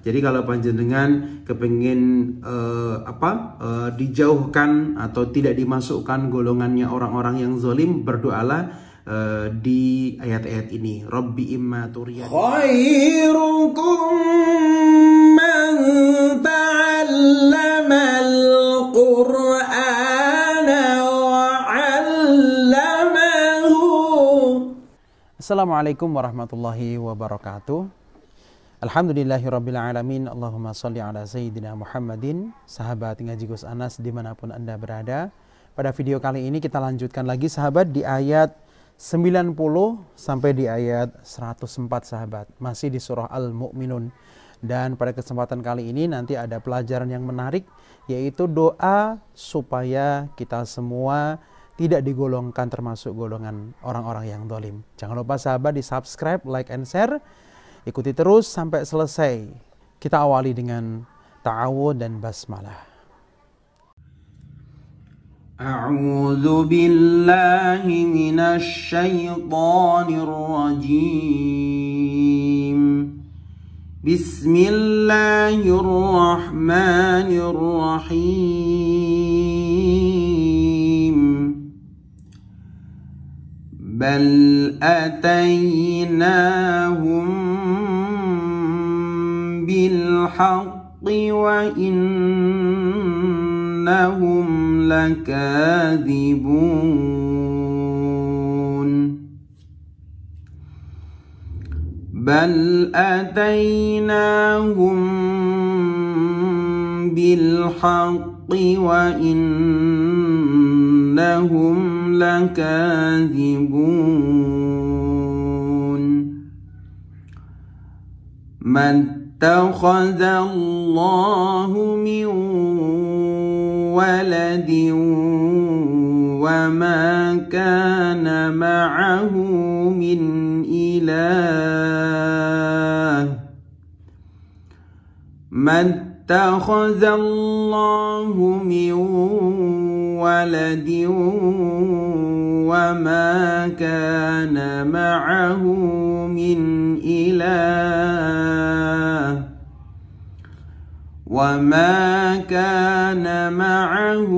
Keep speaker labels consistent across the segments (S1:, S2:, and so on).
S1: Jadi kalau panjenengan kepengen uh, eh, apa uh, dijauhkan atau tidak dimasukkan golongannya orang-orang yang zolim berdoalah uh, di ayat-ayat ini. Robbi imma turiyan. Khairukum man ta'allamal Qur'ana Assalamualaikum warahmatullahi wabarakatuh. Alamin Allahumma salli ala Sayyidina Muhammadin Sahabat ngaji Gus Anas dimanapun Anda berada Pada video kali ini kita lanjutkan lagi sahabat di ayat 90 sampai di ayat 104 sahabat Masih di surah Al-Mu'minun Dan pada kesempatan kali ini nanti ada pelajaran yang menarik Yaitu doa supaya kita semua tidak digolongkan termasuk golongan orang-orang yang dolim Jangan lupa sahabat di subscribe, like, and share Ikuti terus sampai selesai. Kita awali dengan ta'awud dan basmalah. A'udzu billahi minasyaitonir rajim. Bismillahirrahmanirrahim Bal atayinahum بالحق وإنهم لكاذبون بل أتيناهم بالحق وإنهم لكاذبون متى اتخذ الله من ولد وما كان معه من إله ما اتخذ الله من ولد وما كان معه من إله وما كان معه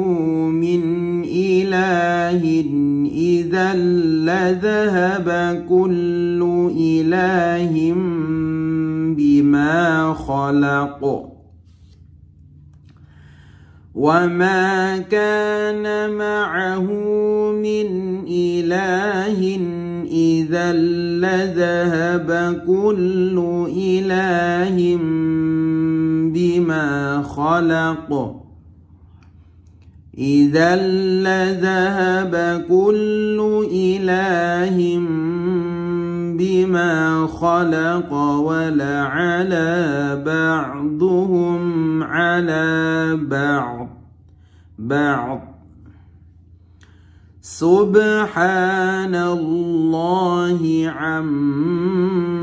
S1: من إله إذا لذهب كل إله بما خلق وما كان معه من إله إذا لذهب كل إله بما خلق إذا لذهب كل إله بما خلق ولعلى بعضهم على بعض بعض سبحان الله عما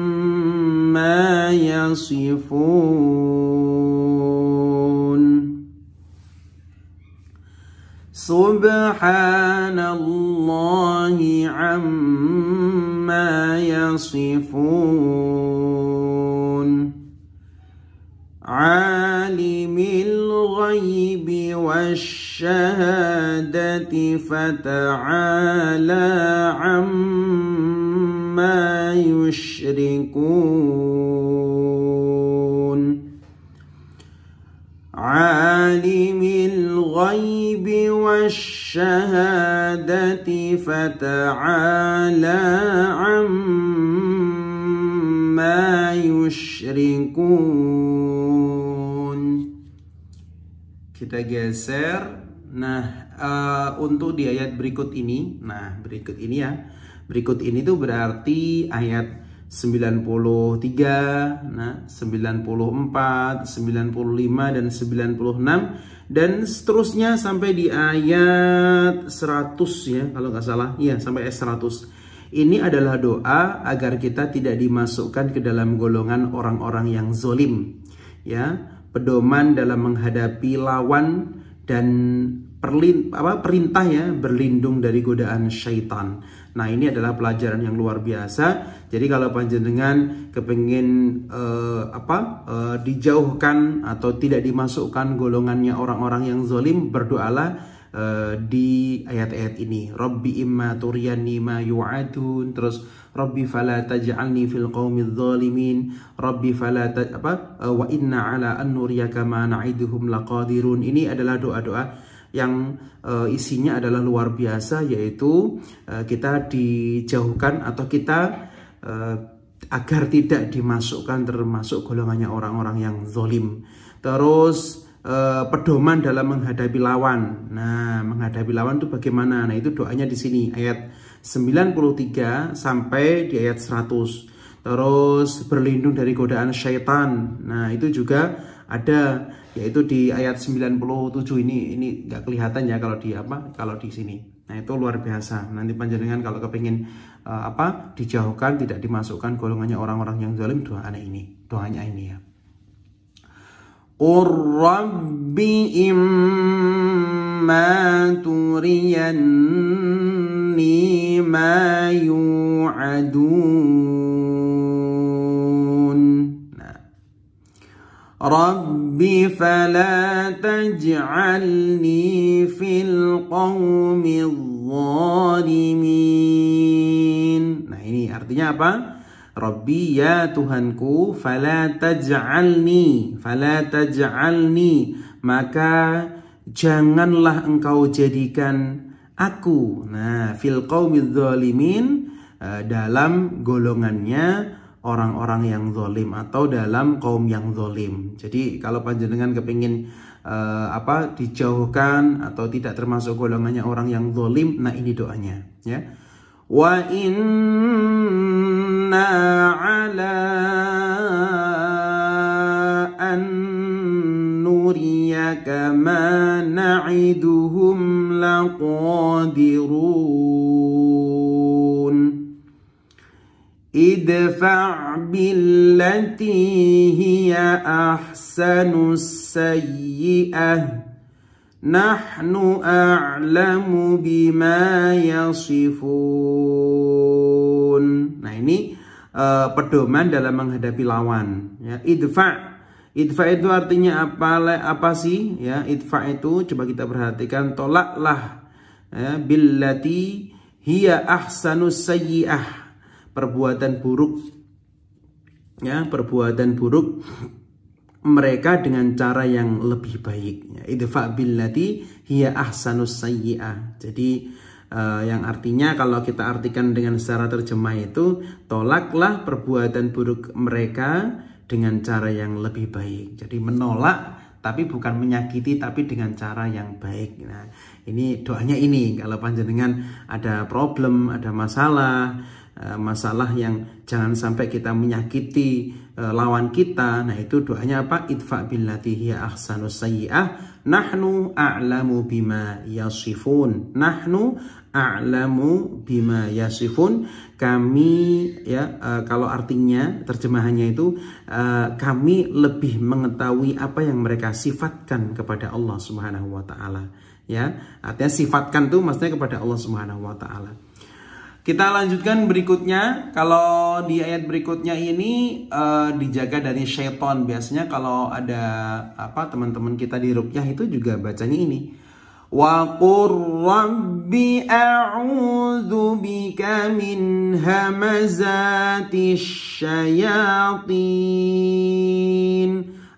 S1: عما يصفون سبحان الله عما يصفون عالم الغيب والشهادة فتعالى عما مَا يشركون عالم الغيب والشهادة فتعالى عما يشركون kita geser Nah, uh, untuk di ayat berikut ini, nah berikut ini ya, Berikut ini tuh berarti ayat 93, nah 94, 95 dan 96 dan seterusnya sampai di ayat 100 ya kalau nggak salah. ya sampai ayat 100. Ini adalah doa agar kita tidak dimasukkan ke dalam golongan orang-orang yang zolim. Ya, pedoman dalam menghadapi lawan dan perlin, apa, perintah ya berlindung dari godaan syaitan. Nah ini adalah pelajaran yang luar biasa. Jadi kalau panjenengan kepingin uh, eh, apa uh, dijauhkan atau tidak dimasukkan golongannya orang-orang yang zolim berdoalah uh, di ayat-ayat ini. Robbi imma turiyani ma yu'adun terus Rabbi fala taj'alni fil qawmi zalimin Rabbi fala taj'alni apa wa inna ala an nuriyaka ma na'iduhum laqadirun ini adalah doa-doa yang uh, isinya adalah luar biasa yaitu uh, kita dijauhkan atau kita uh, agar tidak dimasukkan termasuk golongannya orang-orang yang zolim. Terus Uh, pedoman dalam menghadapi lawan. Nah, menghadapi lawan itu bagaimana? Nah, itu doanya di sini ayat 93 sampai di ayat 100. Terus berlindung dari godaan syaitan. Nah, itu juga ada yaitu di ayat 97 ini ini nggak kelihatan ya kalau di apa kalau di sini nah itu luar biasa nanti panjenengan kalau kepingin uh, apa dijauhkan tidak dimasukkan golongannya orang-orang yang zalim doa anak ini doanya ini ya قل imma turiyanni ma yu'adun رب فلا تجعلني في القوم الظالمين Nah ini artinya apa? Rabbi ya Tuhanku fala taj'alni fala taj'alni maka janganlah engkau jadikan aku nah fil qaumidz zalimin eh, dalam golongannya orang-orang yang zolim atau dalam kaum yang zolim. Jadi kalau panjenengan kepingin uh, apa dijauhkan atau tidak termasuk golongannya orang yang zolim, nah ini doanya ya. Wa inna ala an nuriyaka ma na'iduhum laqadirun ادفع بالتي هي احسن السيئه نحن أعلم بما يصفون nah ini uh, pedoman dalam menghadapi lawan ya idfa idfa itu artinya apa apa sih ya idfa itu coba kita perhatikan tolaklah ya, billati hiya ahsanus sayyi'ah perbuatan buruk ya perbuatan buruk mereka dengan cara yang lebih baik ya idfa billati hiya ahsanus sayyi'ah jadi uh, yang artinya kalau kita artikan dengan secara terjemah itu tolaklah perbuatan buruk mereka dengan cara yang lebih baik jadi menolak tapi bukan menyakiti tapi dengan cara yang baik. Nah, ini doanya ini kalau panjenengan ada problem, ada masalah, Eh, masalah yang jangan sampai kita menyakiti eh, lawan kita. Nah, itu doanya apa? Idfa billati hiya ahsanus sayyi'ah. Nahnu a'lamu bima yasifun. Nahnu a'lamu bima yasifun. Kami ya eh, kalau artinya terjemahannya itu kami lebih mengetahui apa yang mereka sifatkan kepada Allah Subhanahu wa taala. Ya, artinya sifatkan tuh maksudnya kepada Allah Subhanahu wa taala. Kita lanjutkan berikutnya. Kalau di ayat berikutnya ini uh, dijaga dari syaiton. Biasanya kalau ada apa teman-teman kita di rukyah itu juga bacanya ini. Wa rabbi a'udzu bika min syayatin.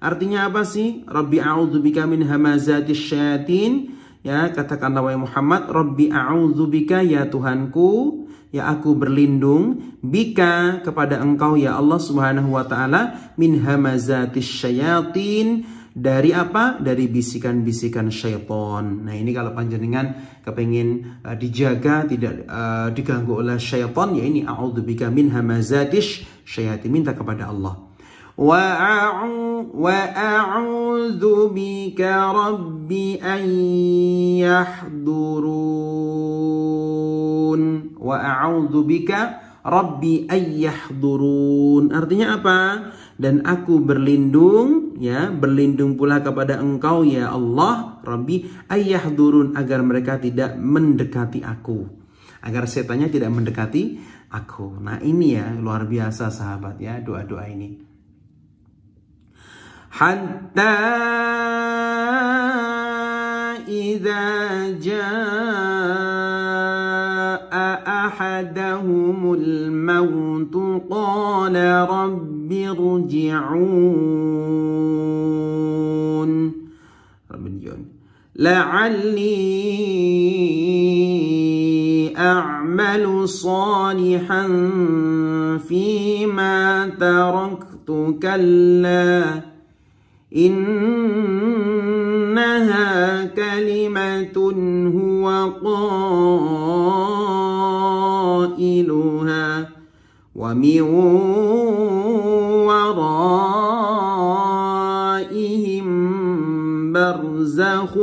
S1: Artinya apa sih? Rabbi a'udzu bika min hamazati syayatin ya katakanlah wahai Muhammad Robbi a'udzubika ya Tuhanku ya aku berlindung bika kepada engkau ya Allah Subhanahu wa taala min hamazatis syayatin dari apa? Dari bisikan-bisikan syaitan. Nah ini kalau panjenengan kepengen uh, dijaga tidak uh, diganggu oleh syaitan ya ini a'udzubika min hamazatis syayatin minta kepada Allah. وأعوذ بك رب أن يحضرون وأعوذ بك Artinya apa? Dan aku berlindung ya, berlindung pula kepada Engkau ya Allah, Rabbi durun agar mereka tidak mendekati aku. Agar setannya tidak mendekati aku. Nah, ini ya luar biasa sahabat ya doa-doa ini. حتى إذا جاء أحدهم الموت قال رب ارجعون ارجعون لعلي أعمل صالحا فيما تركت كلا إنها كلمة هو قائلها ومن ورائهم برزخ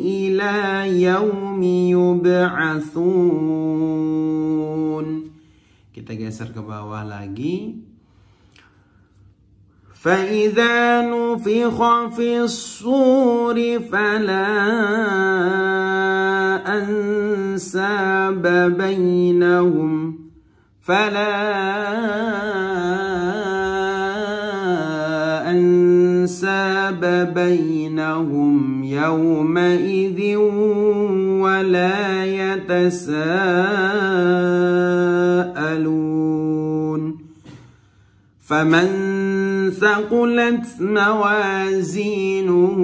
S1: إلى يوم يبعثون Kita geser ke bawah lagi. فإذا نفخ في الصور فلا أنساب بينهم فلا أنساب بينهم يومئذ ولا يتساءلون فمن ثقلت موازينه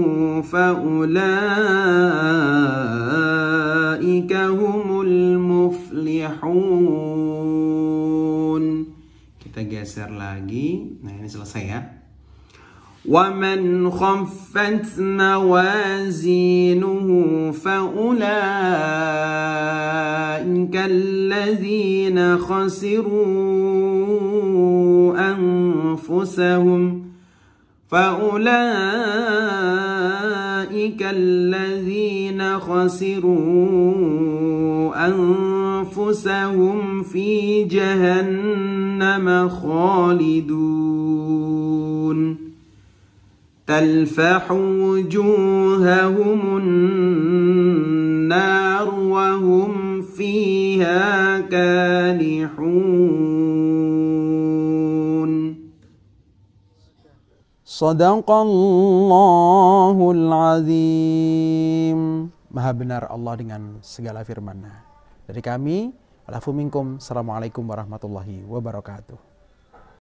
S1: فأولئك هم المفلحون kita geser lagi nah ini selesai ya ومن خفت موازينه فأولئك الذين خسروا أن أنفسهم فأولئك الذين خسروا أنفسهم في جهنم خالدون تلفح وجوههم النار Sadaqallahul azim. Maha benar Allah dengan segala firman-Nya. Dari kami, Alafu minkum. Assalamualaikum warahmatullahi wabarakatuh.